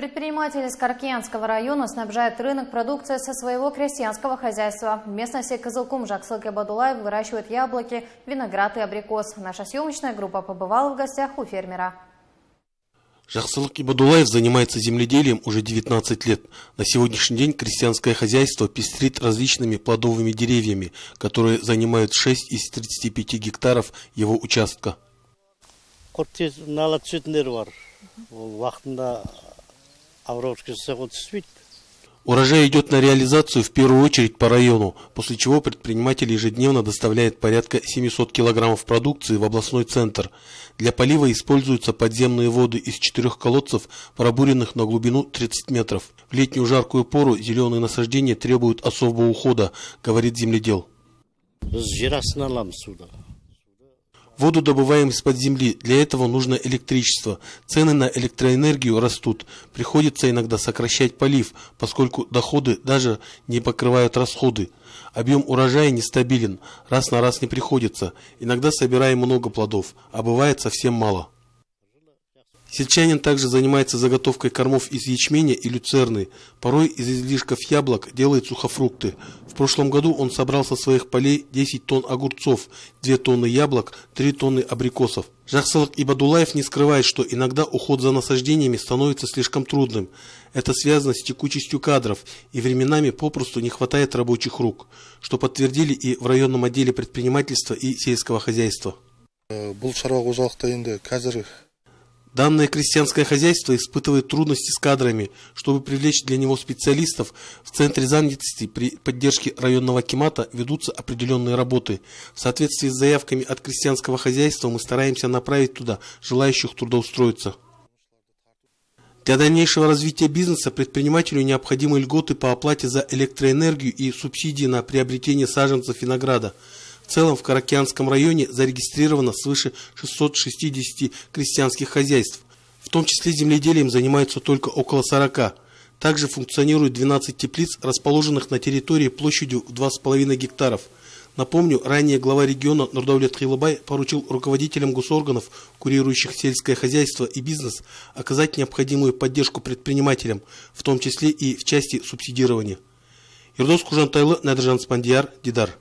Предприниматель из Каркианского района снабжает рынок продукции со своего крестьянского хозяйства. В местности Козылкум Жаксылк и Бадулаев выращивают яблоки, виноград и абрикос. Наша съемочная группа побывала в гостях у фермера. Жахсалык Ибадулаев занимается земледелием уже 19 лет. На сегодняшний день крестьянское хозяйство пестрит различными плодовыми деревьями, которые занимают 6 из 35 гектаров его участка. Авровский завод свит. Урожай идет на реализацию в первую очередь по району, после чего предприниматель ежедневно доставляет порядка 700 килограммов продукции в областной центр. Для полива используются подземные воды из четырех колодцев, пробуренных на глубину 30 метров. В летнюю жаркую пору зеленые насаждения требуют особого ухода, говорит земледел. Воду добываем из-под земли, для этого нужно электричество. Цены на электроэнергию растут, приходится иногда сокращать полив, поскольку доходы даже не покрывают расходы. Объем урожая нестабилен, раз на раз не приходится, иногда собираем много плодов, а бывает совсем мало. Сельчанин также занимается заготовкой кормов из ячменя и люцерны. Порой из излишков яблок делает сухофрукты. В прошлом году он собрал со своих полей 10 тонн огурцов, 2 тонны яблок, 3 тонны абрикосов. Жахсалак Ибадулаев не скрывает, что иногда уход за насаждениями становится слишком трудным. Это связано с текучестью кадров, и временами попросту не хватает рабочих рук, что подтвердили и в районном отделе предпринимательства и сельского хозяйства. Бұл шаруа қожалықта енді Данное крестьянское хозяйство испытывает трудности с кадрами. Чтобы привлечь для него специалистов, в Центре занятости при поддержке районного кемата ведутся определенные работы. В соответствии с заявками от крестьянского хозяйства мы стараемся направить туда желающих трудоустроиться. Для дальнейшего развития бизнеса предпринимателю необходимы льготы по оплате за электроэнергию и субсидии на приобретение саженцев винограда – в целом в Каракианском районе зарегистрировано свыше 660 крестьянских хозяйств. В том числе земледелием занимаются только около 40. Также функционируют 12 теплиц, расположенных на территории площадью в 2,5 гектаров. Напомню, ранее глава региона Нурдавлет Хилабай поручил руководителям госорганов, курирующих сельское хозяйство и бизнес, оказать необходимую поддержку предпринимателям, в том числе и в части субсидирования. Ирдос Кужантайлы, Надержан Спандияр, Дидар.